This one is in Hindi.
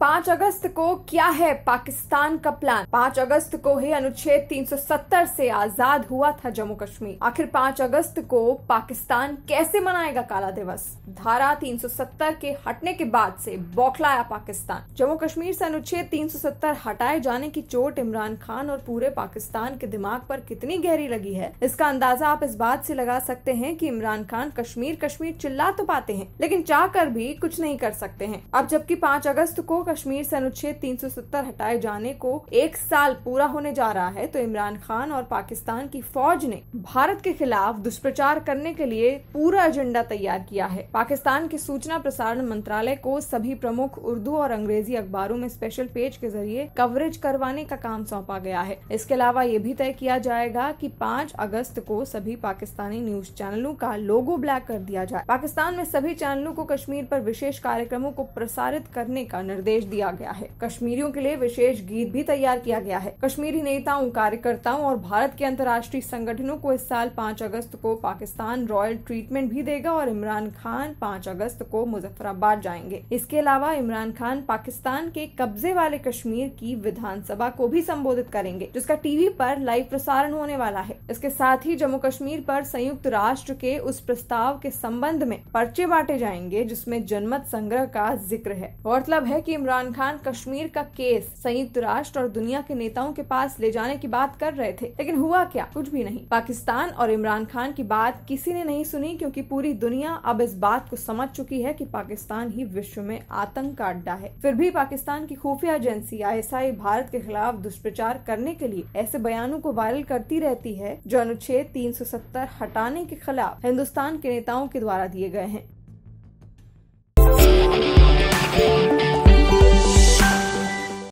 पाँच अगस्त को क्या है पाकिस्तान का प्लान पाँच अगस्त को ही अनुच्छेद 370 से आजाद हुआ था जम्मू कश्मीर आखिर पाँच अगस्त को पाकिस्तान कैसे मनाएगा काला दिवस धारा 370 के हटने के बाद से बौखलाया पाकिस्तान जम्मू कश्मीर से अनुच्छेद 370 हटाए जाने की चोट इमरान खान और पूरे पाकिस्तान के दिमाग पर कितनी गहरी लगी है इसका अंदाजा आप इस बात से लगा सकते हैं कि इमरान खान कश्मीर कश्मीर चिल्ला तो पाते हैं लेकिन चाह भी कुछ नहीं कर सकते हैं अब जबकि पाँच अगस्त को कश्मीर से अनुच्छेद 370 हटाए जाने को एक साल पूरा होने जा रहा है तो इमरान खान और पाकिस्तान की फौज ने भारत के खिलाफ दुष्प्रचार करने के लिए पूरा एजेंडा तैयार किया है पाकिस्तान के सूचना प्रसारण मंत्रालय को सभी प्रमुख उर्दू और अंग्रेजी अखबारों में स्पेशल पेज के जरिए कवरेज करवाने का काम सौंपा गया है इसके अलावा ये भी तय किया जाएगा की पाँच अगस्त को सभी पाकिस्तानी न्यूज चैनलों का लोगो ब्लैक कर दिया जाए पाकिस्तान में सभी चैनलों को कश्मीर पर विशेष कार्यक्रमों को प्रसारित करने का निर्देश संदेश दिया गया है कश्मीरियों के लिए विशेष गीत भी तैयार किया गया है कश्मीरी नेताओं कार्यकर्ताओं और भारत के अंतर्राष्ट्रीय संगठनों को इस साल पाँच अगस्त को पाकिस्तान रॉयल ट्रीटमेंट भी देगा और इमरान खान पाँच अगस्त को मुजफ्फराबाद जाएंगे इसके अलावा इमरान खान पाकिस्तान के कब्जे वाले कश्मीर की विधानसभा को भी संबोधित करेंगे जिसका टीवी पर लाइव प्रसारण होने वाला है इसके साथ ही जम्मू कश्मीर पर संयुक्त राष्ट्र के उस प्रस्ताव के संबंध में पर्चे बांटे जाएंगे जिसमें जनमत संग्रह का जिक्र है गौरतलब है की इमरान इमरान खान कश्मीर का केस संयुक्त राष्ट्र और दुनिया के नेताओं के पास ले जाने की बात कर रहे थे लेकिन हुआ क्या कुछ भी नहीं पाकिस्तान और इमरान खान की बात किसी ने नहीं सुनी क्योंकि पूरी दुनिया अब इस बात को समझ चुकी है कि पाकिस्तान ही विश्व में आतंक का अड्डा है फिर भी पाकिस्तान की खुफिया एजेंसी आई भारत के खिलाफ दुष्प्रचार करने के लिए ऐसे बयानों को वायरल करती रहती है जो अनुच्छेद तीन हटाने के खिलाफ हिंदुस्तान के नेताओं के द्वारा दिए गए हैं